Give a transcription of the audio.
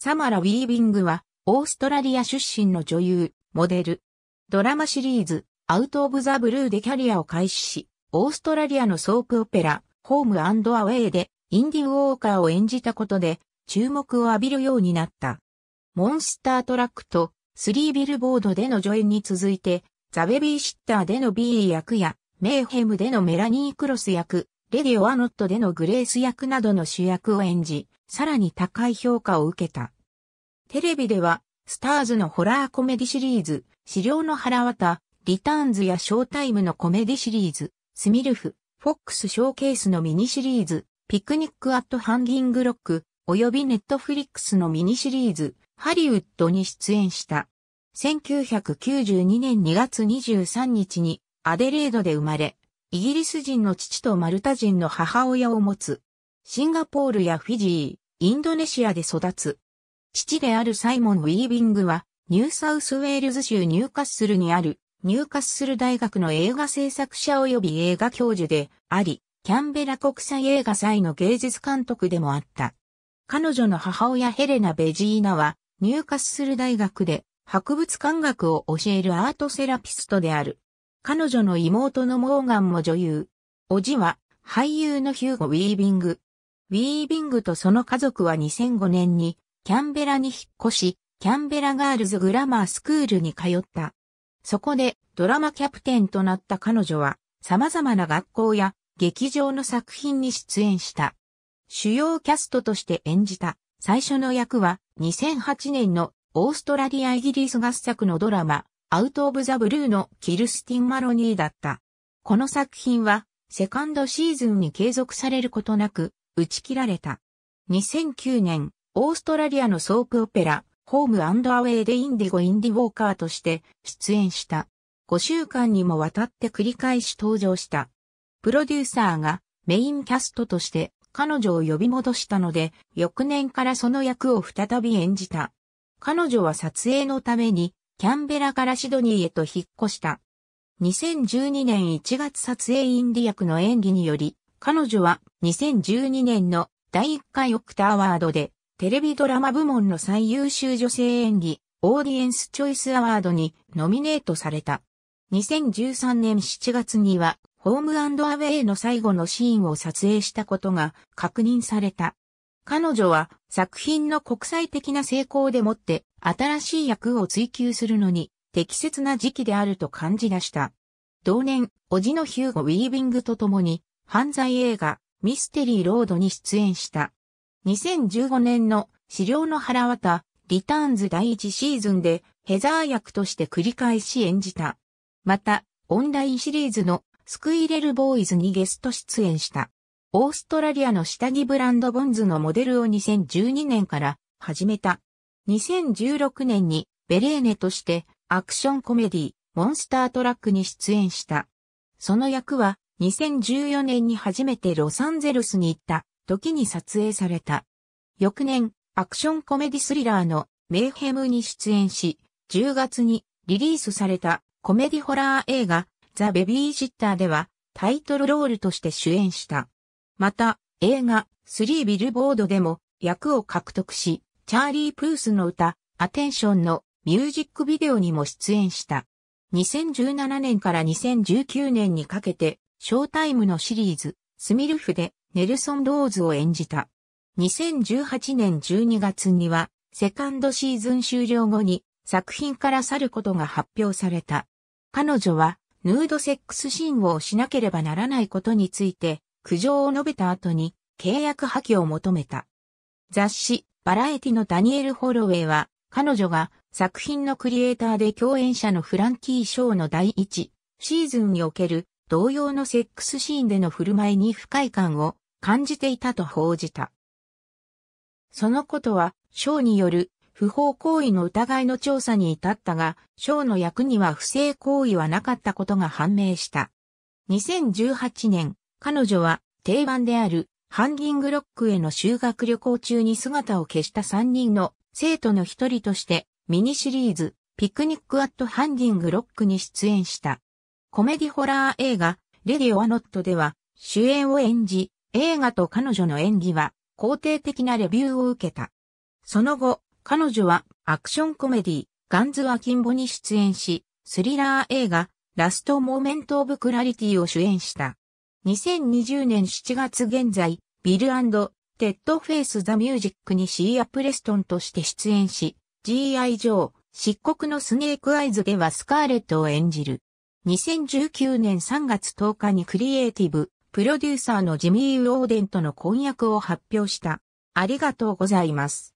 サマラ・ウィービングは、オーストラリア出身の女優、モデル。ドラマシリーズ、アウト・オブ・ザ・ブルーでキャリアを開始し、オーストラリアのソープオペラ、ホーム・アンド・アウェイで、インディ・ウォーカーを演じたことで、注目を浴びるようになった。モンスター・トラックと、スリービルボードでの助演に続いて、ザ・ベビーシッターでのビー役や、メーヘムでのメラニー・クロス役、レディオ・アノットでのグレース役などの主役を演じ、さらに高い評価を受けた。テレビでは、スターズのホラーコメディシリーズ、資料の腹渡、リターンズやショータイムのコメディシリーズ、スミルフ、フォックスショーケースのミニシリーズ、ピクニックアットハンギングロック、及びネットフリックスのミニシリーズ、ハリウッドに出演した。1992年2月23日にアデレードで生まれ、イギリス人の父とマルタ人の母親を持つ。シンガポールやフィジー、インドネシアで育つ。父であるサイモン・ウィービングは、ニューサウスウェールズ州ニューカッスルにある、ニューカッスル大学の映画制作者及び映画教授であり、キャンベラ国際映画祭の芸術監督でもあった。彼女の母親ヘレナ・ベジーナは、ニューカッスル大学で博物館学を教えるアートセラピストである。彼女の妹のモーガンも女優。おじは俳優のヒューゴ・ウィービング。ウィービングとその家族は2005年にキャンベラに引っ越し、キャンベラガールズグラマースクールに通った。そこでドラマキャプテンとなった彼女は様々な学校や劇場の作品に出演した。主要キャストとして演じた最初の役は2008年のオーストラリアイギリス合作のドラマアウトオブザブルーのキルスティン・マロニーだった。この作品はセカンドシーズンに継続されることなく打ち切られた。2009年オーストラリアのソープオペラ、ホームアウェイでインディゴ・インディ・ウォーカーとして出演した。5週間にもわたって繰り返し登場した。プロデューサーがメインキャストとして彼女を呼び戻したので、翌年からその役を再び演じた。彼女は撮影のためにキャンベラからシドニーへと引っ越した。2012年1月撮影インディ役の演技により、彼女は2012年の第1回オクターワードでテレビドラマ部門の最優秀女性演技、オーディエンスチョイスアワードにノミネートされた。2013年7月には、ホームアウェイの最後のシーンを撮影したことが確認された。彼女は作品の国際的な成功でもって新しい役を追求するのに適切な時期であると感じ出した。同年、おじのヒューゴ・ウィービングと共に犯罪映画ミステリー・ロードに出演した。2015年の資料の腹渡、リターンズ第1シーズンでヘザー役として繰り返し演じた。また、オンラインシリーズのスクイレルボーイズにゲスト出演した。オーストラリアの下着ブランドボンズのモデルを2012年から始めた。2016年にベレーネとしてアクションコメディモンスタートラックに出演した。その役は2014年に初めてロサンゼルスに行った時に撮影された。翌年、アクションコメディスリラーのメイヘムに出演し、10月にリリースされたコメディホラー映画ザ・ベビーシッターではタイトルロールとして主演した。また、映画スリービルボードでも役を獲得し、チャーリー・プースの歌アテンションのミュージックビデオにも出演した。2017年から2019年にかけて、ショータイムのシリーズ、スミルフでネルソン・ローズを演じた。2018年12月には、セカンドシーズン終了後に作品から去ることが発表された。彼女は、ヌードセックスシーンをしなければならないことについて、苦情を述べた後に契約破棄を求めた。雑誌、バラエティのダニエル・ホロウェイは、彼女が作品のクリエイターで共演者のフランキー・ショーの第一シーズンにおける同様のセックスシーンでの振る舞いに不快感を感じていたと報じた。そのことは、シによる不法行為の疑いの調査に至ったが、ショーの役には不正行為はなかったことが判明した。2018年、彼女は定番であるハンギングロックへの修学旅行中に姿を消した3人の生徒の一人としてミニシリーズピクニックアットハンギングロックに出演した。コメディホラー映画、レディオアノットでは、主演を演じ、映画と彼女の演技は、肯定的なレビューを受けた。その後、彼女は、アクションコメディ、ガンズはキンボに出演し、スリラー映画、ラストモーメント・オブ・クラリティを主演した。2020年7月現在、ビルテッド・フェイス・ザ・ミュージックにシーア・プレストンとして出演し、G.I. 上、漆黒のスネーク・アイズではスカーレットを演じる。2019年3月10日にクリエイティブ、プロデューサーのジミー・ウォーデンとの婚約を発表した。ありがとうございます。